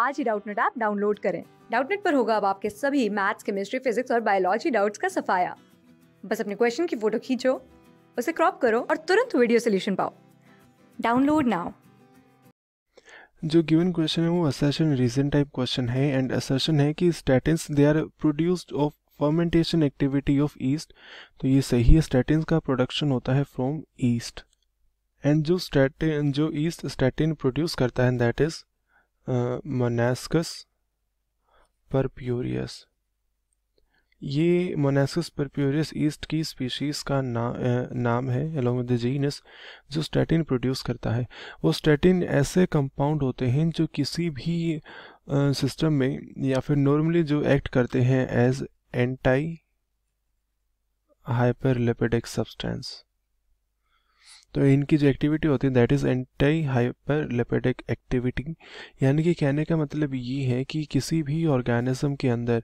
आज ही Doubtnut app download करें डाउटनेट पर होगा अब आपके सभी मैथ्स केमिस्ट्री फिजिक्स और बायोलॉजी डाउट्स का सफाया बस अपने क्वेश्चन की फोटो खींचो उसे क्रॉप करो और तुरंत वीडियो सोल्यूशन पाओ डाउनलोड नाउ जो गिवन क्वेश्चन है वो असर्शन रीजन टाइप क्वेश्चन है एंड असर्शन है कि statins they are produced of fermentation activity of yeast तो ये सही है स्टैटिन का प्रोडक्शन होता है फ्रॉम ईस्ट एंड जो स्टैटिन जो ईस्ट स्टैटिन प्रोड्यूस करता है दैट इज मोनेस्कस परप्योरियस ये मोनेस्कस परप्योरियस ईस्ट की स्पीशीज़ का ना, ए, नाम है अलॉन्ग विद द जीनस जो स्टैटिन प्रोड्यूस करता है वो स्टैटिन ऐसे कंपाउंड होते हैं जो किसी भी सिस्टम में या फिर नॉर्मली जो एक्ट करते हैं एज एंटाई हाइपरलिपिडिक सब्सटेंस तो इनकी जो एक्टिविटी होती है that is anti hyperlipidemic activity यानी कि कहने का मतलब ये है कि किसी भी ऑर्गेनिज्म के अंदर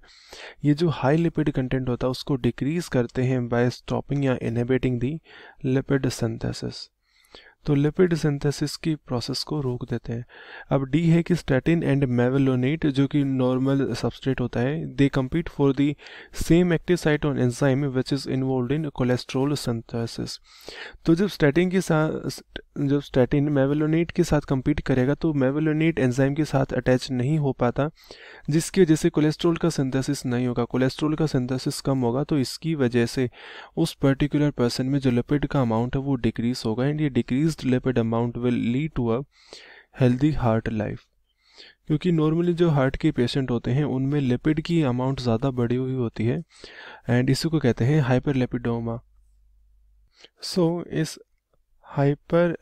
ये जो हाई लिपिड कंटेंट होता है उसको डिक्रीज करते हैं बाय स्टॉपिंग या इनहेबिटिंग दी लिपिड सिंथेसिस तो लिपिड सिंथेसिस की प्रोसेस को रोक देते हैं अब डी है कि स्टैटिन एंड मेवेलोनेट जो कि नॉर्मल सब्सट्रेट होता है they compete for the same active site on enzyme which is involve in cholesterol synthesis तो जब स्टैटिन की जब स्टैटिन मेवेलोनेट के साथ कम्पीट करेगा तो मेवेलोनेट एंजाइम के साथ अटैच नहीं हो पाता जिसकी वजह से कोलेस्ट्रोल का सिंथेसिस नहीं होगा कोलेस्ट्रोल का सिंथेसिस कम होगा तो इसकी वजह से उस पर्टिकुलर पर्सन में जो लिपिड का अमाउंट है वो डिक्रीज होगा एंड ये decrease lipid amount will lead to a healthy heart life क्योंकि नॉर्मली जो हार्ट के पेशेंट होते हैं उनमें लिपिड की अमाउंट ज़्यादा बढ़ी हुई होती है एंड इसी को कहते हैं हाइपर सो so, इस हाइपर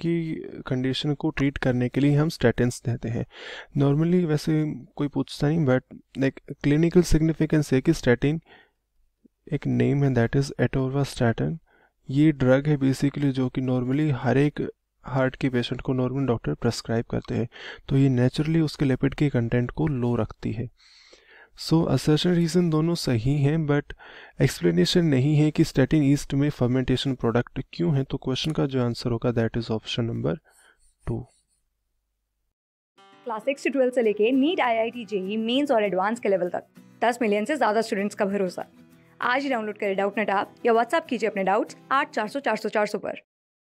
की कंडीशन को ट्रीट करने के लिए हम स्टेटेंस देते हैं नॉर्मली वैसे कोई पूछता नहीं बट लाइक क्लिनिकल सिग्निफिकेंस है कि स्टेटिन एक नेम है दैट इज़ एटोरवा स्टैटन ये ड्रग है बेसिकली जो कि नॉर्मली हर एक हार्ट के पेशेंट को नॉर्मल डॉक्टर प्रेस्क्राइब करते हैं तो ये नेचुरली उसके लिपिड के कंटेंट को लो रखती है सो असर्शन रीज़न दोनों सही हैं बट एक्सप्लेनेशन नहीं है कि स्टेटिन ईस्ट में फर्मेंटेशन प्रोडक्ट क्यों है तो क्वेश्चन का जो आंसर होगा that is option number two class six से ट्वेल्व से लेके NEET I I T JEE mains और एडवांस के लेवल तक दस मिलियन से ज़्यादा स्टूडेंट्स का भरोसा आज ही डाउनलोड करें डाउट नेट आप या व्हाट्सअप कीजिए अपने डाउट्स आठ चार सौ चार सौ चार सौ पर